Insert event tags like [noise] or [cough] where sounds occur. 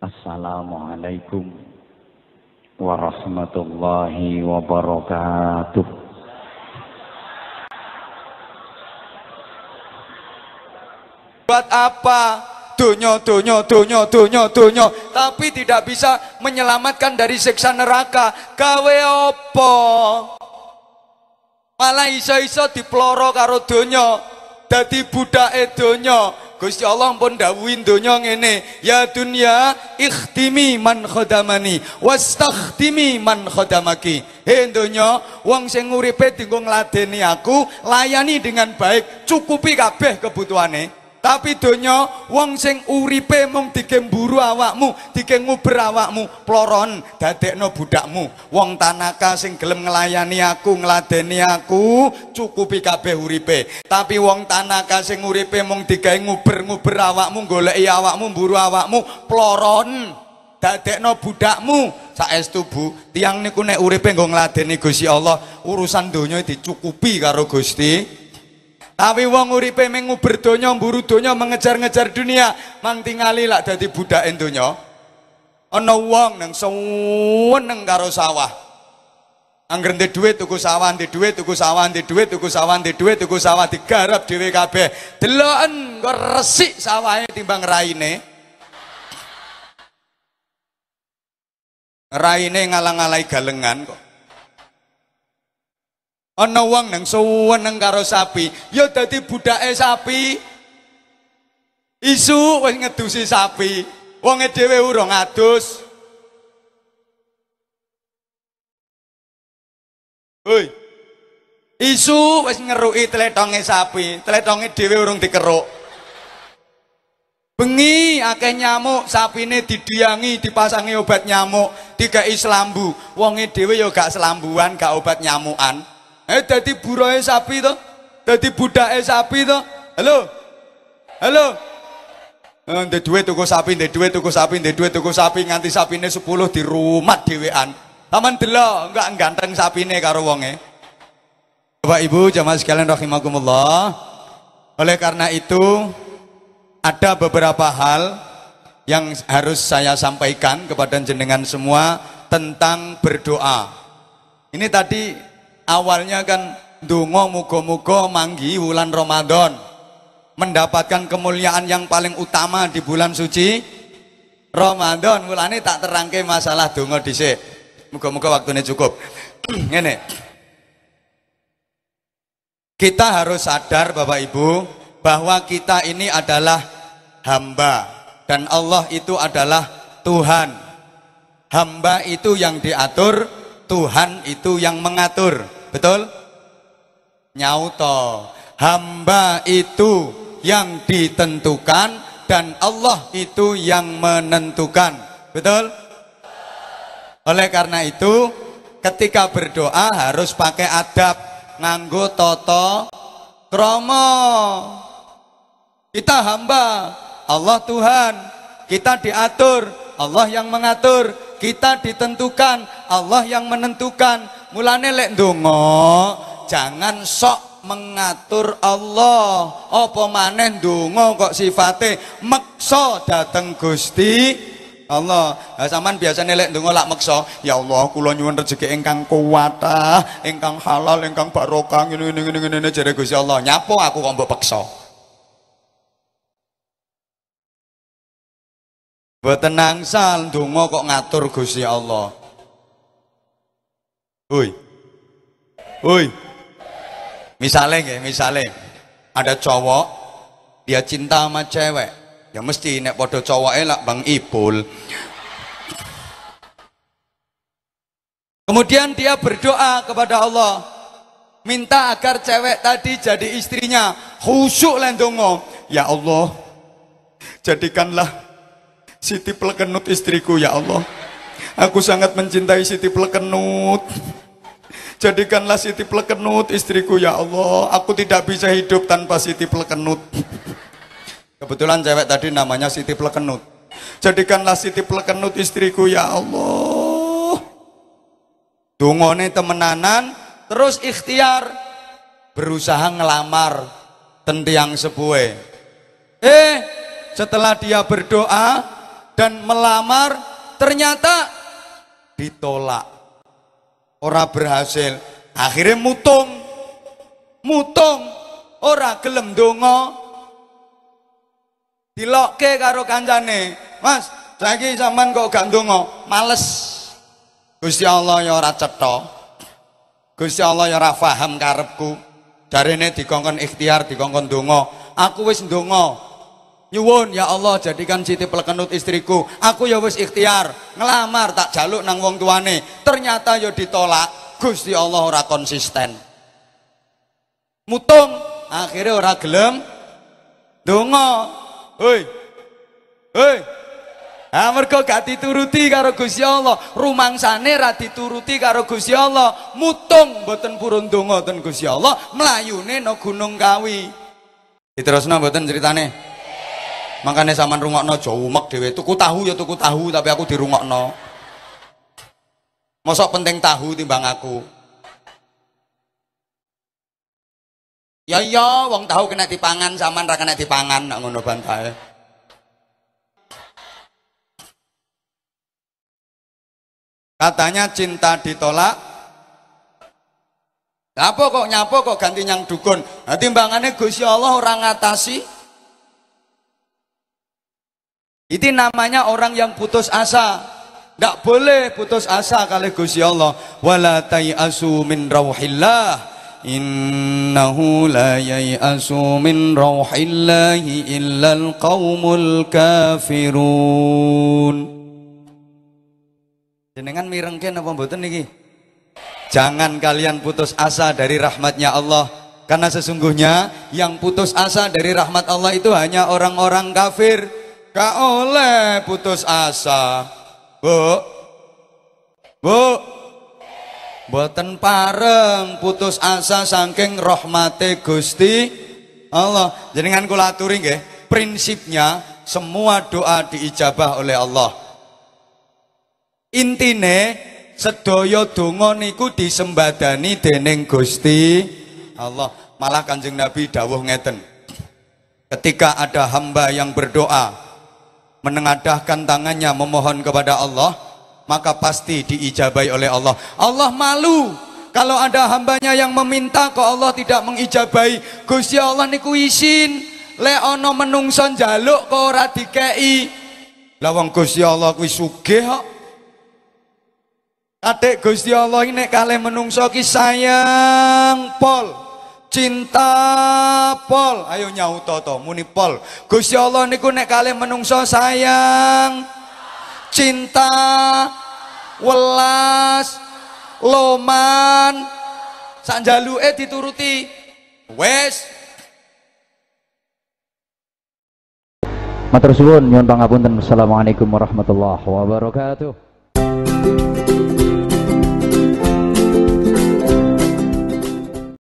Assalamualaikum warahmatullahi wabarakatuh. Buat apa dunyo, dunyo, dunyo, dunyo, dunyo? tapi tidak bisa menyelamatkan dari siksa neraka. Gawe opo? Malah iso-iso diploro karo dunia, dadi budake dunyo. Gusti Allah pun dawuhi donya ngene, ya dunia ikhtimi man khodamani wastakhtimi man khodamaki. He donya, wong sing uripe dienggo ngladeni aku, layani dengan baik, cukupi kabeh kebutuhane. Tapi donya wong sing uripe mung dikemburu awakmu, dikenguber awakmu, ploron dadekno budakmu. Wong tanaka sing gelem ngelayani aku, ngladeni aku, cukupi kabeh uripe. Tapi wong tanaka sing uripe mung digawe nguber-nguber awakmu, goleki awakmu, mburu awakmu, ploron dadekno budakmu. Saestu Bu, tiang niku nek uripe nggo ngladeni Gusti Allah, urusan donya dicukupi karo Gusti. Tapi wong uripe meng nguber donya, mburu donya, mengejar-ngejar dunia, mang tingali lak dadi budak donya. Ana wong nang seneng karo sawah. Angger ndek dhuwit tuku sawah, ndek dhuwit tuku sawah, ndek dhuwit tuku sawah, ndek dhuwit tuku sawah digarap dhewe kabeh. Deloken kok resik sawahe timbang raine. Raine ngalang-alai galengan kok ana wong nang suweneng karo sapi ya dadi budake sapi isu wis ngedusi sapi wonge dhewe urung adus Hoi isu wis ngeruki tletonge sapi tletonge dhewe urung dikeruk bengi akeh nyamuk sapine didiangi dipasangi obat nyamuk tiga islambu wonge dhewe ya gak selambuan gak obat nyamukan Eh dadi buroe sapi to? Dadi budake sapi to? Halo. Halo. Eh, ndek duwe tuku sapi, ndek duwe tuku sapi, ndek duwe tuku sapi nganti sapine sepuluh di rumah di dhewean. Taman delok enggak ganteng sapine karo wonge. Bapak Ibu jamaah sekalian rahimakumullah. Oleh karena itu ada beberapa hal yang harus saya sampaikan kepada jenengan semua tentang berdoa. Ini tadi awalnya kan dungo mugo-mugo manggi bulan Ramadan mendapatkan kemuliaan yang paling utama di bulan suci Ramadan mulane tak terangke masalah dungo dhisik mugo mugo waktunya cukup ini [clears throat] kita harus sadar Bapak Ibu bahwa kita ini adalah hamba dan Allah itu adalah Tuhan hamba itu yang diatur Tuhan itu yang mengatur Betul? Nyauto. Hamba itu yang ditentukan dan Allah itu yang menentukan. Betul? Oleh karena itu, ketika berdoa harus pakai adab nganggo toto kromo. Kita hamba, Allah Tuhan. Kita diatur, Allah yang mengatur. Kita ditentukan, Allah yang menentukan mulane lek ndonga jangan sok mengatur Allah apa maneh ndonga kok sifate meksa dateng Gusti Allah nah, sampean biasane lek ndonga lak meksa ya Allah kula nyuwun rejeki ingkang kuat ah, ingkang halal ingkang barokah ngene ngene ngene ngene jare Gusti Allah nyapo aku kok mbok peksa Mboten nangsal ndonga kok ngatur Gusti Allah Hui. Hui. Misalnya nggih, misalnya ada cowok dia cinta sama cewek. Ya mesti nek padha cowok elak Bang Ibul, Kemudian dia berdoa kepada Allah, minta agar cewek tadi jadi istrinya. Khusyuk lendongo. Ya Allah, jadikanlah Siti Plekenut istriku ya Allah. Aku sangat mencintai Siti Plekenut. Jadikanlah Siti Plekenut istriku ya Allah. Aku tidak bisa hidup tanpa Siti Plekenut. Kebetulan cewek tadi namanya Siti Plekenut. Jadikanlah Siti Plekenut istriku ya Allah. Dungone temenanan terus ikhtiar berusaha ngelamar tentiang sepue. Eh, setelah dia berdoa dan melamar ternyata ditolak ora berhasil akhirnya mutung mutung ora gelem dongo, dilokke karo kancane mas lagi zaman kok gak dongo males Gusti Allah ya ora cetha Gusti Allah ya ora paham karepku darene dikongkon ikhtiar dikongkon dongo, aku wis dongo. Nyuwun ya Allah jadikan Siti Plekenut istriku. Aku ya wis ikhtiar ngelamar tak jaluk nang wong tuane. Ternyata ya ditolak. Gusti Allah ora konsisten. Mutung akhirnya ora gelem donga. hei hei Ah mergo gak dituruti karo Gusti Allah, rumangsane ra dituruti karo Gusti Allah, mutung boten purun donga ten Gusti Allah, mlayune no Gunung Kawi. Diterusno boten ceritane? Makanya rungok no jauh mak itu Tuku tahu ya tuku tahu tapi aku di no. Mosok penting tahu timbang aku. Ya iya wong tahu kena dipangan saman ra kena dipangan nak ngono bantai. Katanya cinta ditolak. Apa kok nyapo kok ganti yang dukun? Nah, timbangannya gusya Allah orang ngatasi itu namanya orang yang putus asa. Tidak boleh putus asa kali Gusti Allah. Wala tai'asu min rauhillah. Innahu la yai'asu min rauhillahi illal qawmul kafirun. Jenengan mirengken apa mboten niki? Jangan kalian putus asa dari rahmatnya Allah. Karena sesungguhnya yang putus asa dari rahmat Allah itu hanya orang-orang kafir gak oleh putus asa bu bu buatan pareng putus asa saking rahmate Gusti Allah jenengan kula aturi nggih prinsipnya semua doa diijabah oleh Allah intine sedaya donga niku disembadani dening Gusti Allah malah kanjeng Nabi dawuh ngeten ketika ada hamba yang berdoa menengadahkan tangannya memohon kepada Allah, maka pasti diijabai oleh Allah. Allah malu kalau ada hambanya yang meminta kok Allah tidak mengijabai. Gusti Allah niku isin, le menungson jaluk kok ora dikei. Lah wong Allah kuwi sugih kok. Adik Allah ini kalih menungso ki sayang pol cinta pol ayo nyauto to muni pol Gusti Allah niku nek kalian menungso sayang cinta welas loman sanjalu eh dituruti wes Matur suwun nyuwun pangapunten. Assalamualaikum warahmatullahi wabarakatuh.